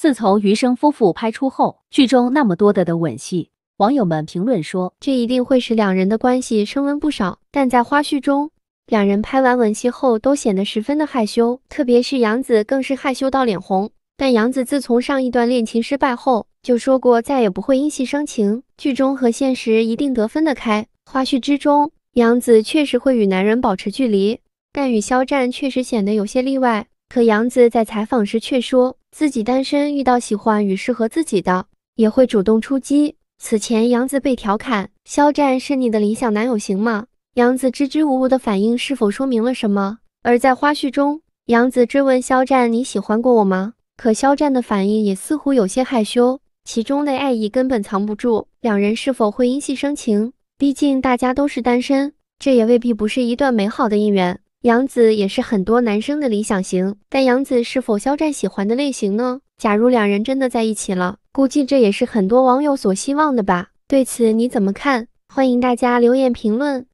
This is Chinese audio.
自从余生夫妇拍出后，剧中那么多的的吻戏，网友们评论说，这一定会使两人的关系升温不少。但在花絮中，两人拍完吻戏后都显得十分的害羞，特别是杨子更是害羞到脸红。但杨子自从上一段恋情失败后，就说过再也不会因戏生情，剧中和现实一定得分得开。花絮之中，杨子确实会与男人保持距离，但与肖战确实显得有些例外。可杨子在采访时却说。自己单身遇到喜欢与适合自己的，也会主动出击。此前杨子被调侃肖战是你的理想男友行吗？杨子支支吾吾的反应是否说明了什么？而在花絮中，杨子追问肖战你喜欢过我吗？可肖战的反应也似乎有些害羞，其中的爱意根本藏不住。两人是否会因戏生情？毕竟大家都是单身，这也未必不是一段美好的姻缘。杨紫也是很多男生的理想型，但杨紫是否肖战喜欢的类型呢？假如两人真的在一起了，估计这也是很多网友所希望的吧。对此你怎么看？欢迎大家留言评论。